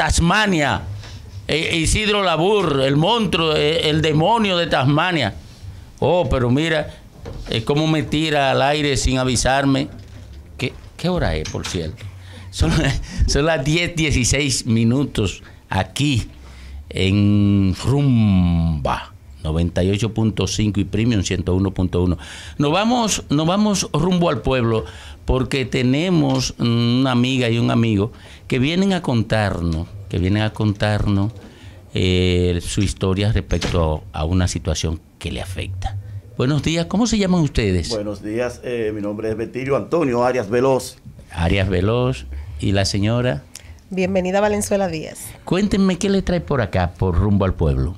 Tasmania, e, Isidro Labur, el monstruo, e, el demonio de Tasmania. Oh, pero mira, eh, cómo me tira al aire sin avisarme. ¿Qué, hora es, por cierto? Son, son las 10, minutos aquí en Rumba. 98.5 y Premium 101.1. Nos vamos, nos vamos rumbo al pueblo porque tenemos una amiga y un amigo que vienen a contarnos, que vienen a contarnos eh, su historia respecto a, una situación que le afecta. Buenos días, ¿cómo se llaman ustedes? Buenos días, eh, mi nombre es Betirio Antonio Arias Veloz. Arias Veloz y la señora. Bienvenida Valenzuela Díaz. Cuéntenme qué le trae por acá, por rumbo al pueblo.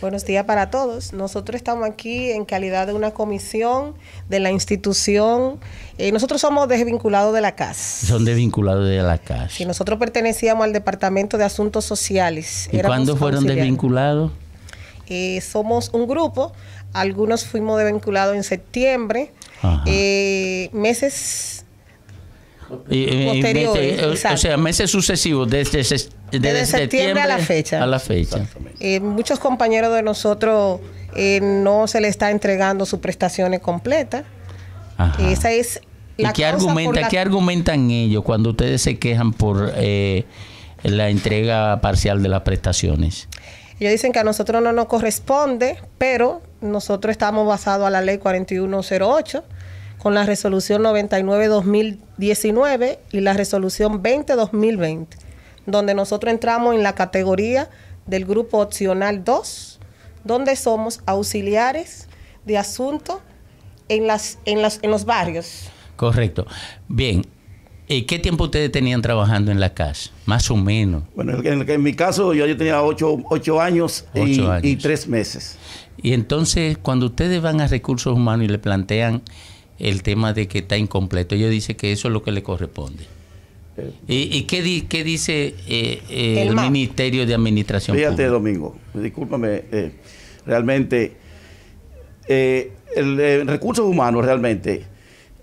Buenos días para todos. Nosotros estamos aquí en calidad de una comisión de la institución. Eh, nosotros somos desvinculados de la CAS. Son desvinculados de la CAS. Sí, nosotros pertenecíamos al Departamento de Asuntos Sociales. ¿Y cuándo fueron desvinculados? Eh, somos un grupo. Algunos fuimos desvinculados en septiembre. Eh, meses posteriores. o sea, meses sucesivos desde, septiembre, septiembre, a la fecha. A la fecha. Eh, muchos compañeros de nosotros eh, no se le está entregando sus prestaciones completas. Ajá. Esa es la ¿Y qué, argumenta, argumentan ellos cuando ustedes se quejan por eh, la entrega parcial de las prestaciones? Ellos dicen que a nosotros no nos corresponde, pero nosotros estamos basados a la ley 4108 con la resolución 99-2019 y la resolución 20-2020, donde nosotros entramos en la categoría del grupo opcional 2, donde somos auxiliares de asunto en, las, en, las, en los barrios. Correcto. Bien, ¿Qué tiempo ustedes tenían trabajando en la casa? Más o menos. Bueno, en, mi caso yo, yo tenía ocho, años, y, tres meses. Y entonces, cuando ustedes van a recursos humanos y le plantean el tema de que está incompleto, ellos dice que eso es lo que le corresponde. ¿Y, qué, dice eh, eh, el, Ministerio de Administración Fíjate, Domingo, discúlpame, eh, realmente el, el, recursos humanos realmente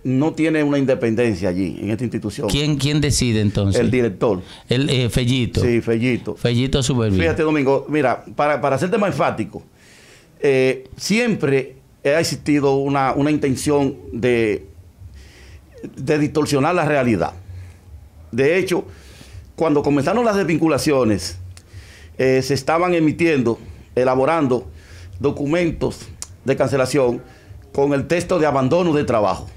no tiene una independencia allí, en esta institución. ¿Quién, quién decide entonces? El director. El Fellito. Sí, Fellito. Fellito Supervisa. Fíjate, Domingo, mira, para, para serte más enfático, siempre ha existido una, una intención de, de distorsionar la realidad de hecho, cuando comenzaron las desvinculaciones, eh, se estaban emitiendo, elaborando documentos de cancelación con el texto de abandono de trabajo.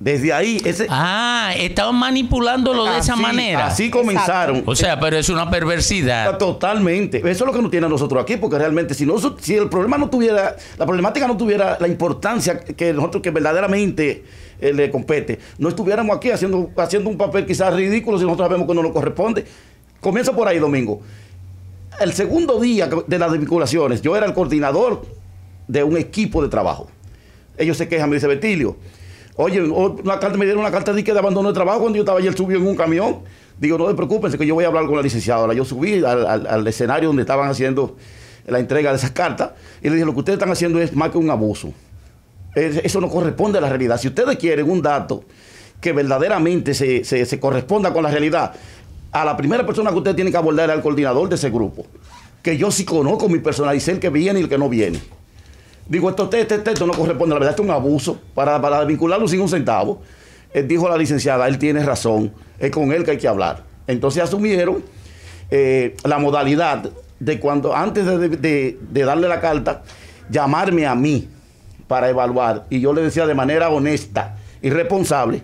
Desde ahí, ese. Ah, estaban manipulándolo de esa manera. Así comenzaron. O sea, pero es una perversidad. Ah, totalmente. Eso es lo que nos tiene a nosotros aquí, porque realmente, si, no, si el problema no tuviera, la problemática no tuviera la importancia que nosotros, que verdaderamente eh, le compete, no estuviéramos aquí haciendo, haciendo un papel quizás ridículo si nosotros sabemos que no nos corresponde. Comienza por ahí, Domingo. El segundo día de las desvinculaciones, yo era el coordinador de un equipo de trabajo. Ellos se quejan, me dice Betilio Oye, oh, una carta, me dieron una carta de que de abandono de trabajo cuando yo estaba ayer subió en un camión. Digo, no te que yo voy a hablar con la licenciada. Yo subí al, escenario donde estaban haciendo la entrega de esas cartas y le dije, lo que ustedes están haciendo es más que un abuso. Eso no corresponde a la realidad. Si ustedes quieren un dato que verdaderamente se, corresponda con la realidad, a la primera persona que ustedes tienen que abordar es al coordinador de ese grupo. Que yo sí conozco mi personal y sé el que viene y el que no viene. Digo, este, texto este, este, no corresponde, la verdad, es un abuso para, para vincularlo sin un centavo. Él dijo la licenciada, él tiene razón, es con él que hay que hablar. Entonces asumieron eh, la modalidad de cuando, antes de, darle la carta, llamarme a mí para evaluar. Y yo le decía de manera honesta y responsable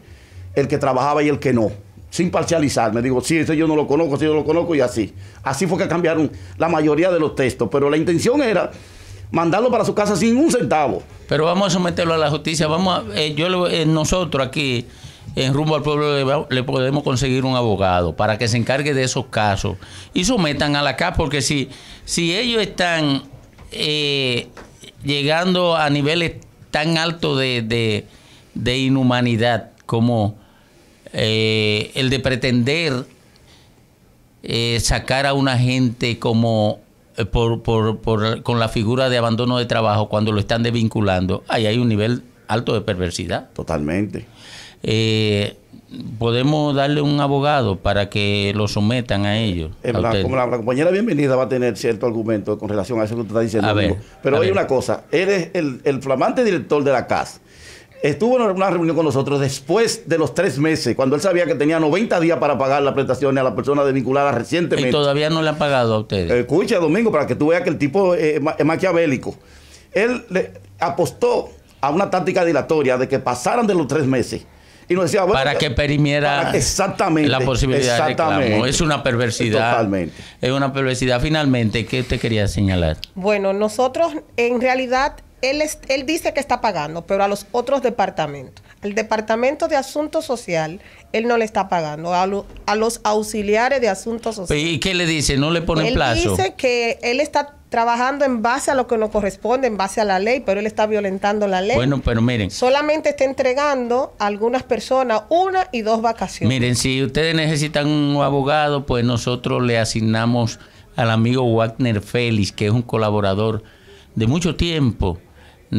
el que trabajaba y el que no sin parcializarme. Digo, sí, ese yo no lo conozco, si yo lo conozco y así. Así fue que cambiaron la mayoría de los textos, pero la intención era mandarlo para su casa sin un centavo. Pero vamos a someterlo a la justicia. Vamos eh, eh, nosotros aquí en Rumbo al Pueblo le, le, podemos conseguir un abogado para que se encargue de esos casos y sometan a la CAP porque si, si ellos están eh, llegando a niveles tan altos de inhumanidad como el de pretender sacar a una gente como por, por, por, con la figura de abandono de trabajo cuando lo están desvinculando, ahí hay un nivel alto de perversidad. Totalmente. Eh, podemos darle un abogado para que lo sometan a ellos. la, como la, compañera bienvenida va a tener cierto argumento con relación a eso que usted está diciendo. Pero hay una cosa, eres el, el, flamante director de la casa estuvo en una reunión con nosotros después de los tres meses, cuando él sabía que tenía 90 días para pagar las prestaciones a la persona desvinculada recientemente. Y todavía no le han pagado a ustedes. Eh, Escucha, Domingo, para que tú veas que el tipo es maquiavélico. Él le apostó a una táctica dilatoria de que pasaran de los tres meses. Y nos decía, para que perimiera exactamente, la posibilidad exactamente. Es una perversidad. Totalmente. Es una perversidad. Finalmente, ¿qué te quería señalar? Bueno, nosotros en realidad él, dice que está pagando, pero a los otros departamentos. Al departamento de asuntos social, él no le está pagando. A, los auxiliares de asuntos sociales... ¿Y qué le dice? ¿No le pone plazo? Él dice que él está trabajando en base a lo que nos corresponde, en base a la ley, pero él está violentando la ley. Bueno, pero miren. Solamente está entregando a algunas personas una y dos vacaciones. Miren, si ustedes necesitan un abogado, pues nosotros le asignamos al amigo Wagner Félix, que es un colaborador de mucho tiempo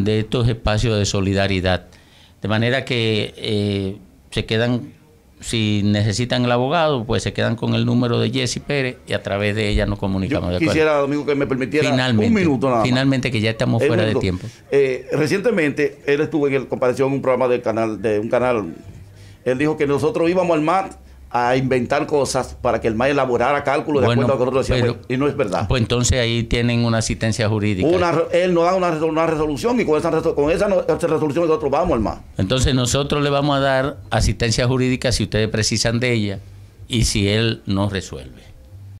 de estos espacios de solidaridad. De manera que eh, se quedan, si necesitan el abogado, pues se quedan con el número de Jessy Pérez y a través de ella nos comunicamos. quisiera, Domingo, que me permitiera finalmente, un minuto nada más. Finalmente, que ya estamos fuera de tiempo. Eh, recientemente, él estuvo en el, compareció en un programa del canal, de un canal. Él dijo que nosotros íbamos al mar a inventar cosas para que el MAE elaborara cálculos de acuerdo a lo que nosotros y no es verdad. Pues entonces ahí tienen una asistencia jurídica. él nos da una, resolución y con esa, con esa, resolución nosotros vamos al MAE. Entonces nosotros le vamos a dar asistencia jurídica si ustedes precisan de ella y si él no resuelve.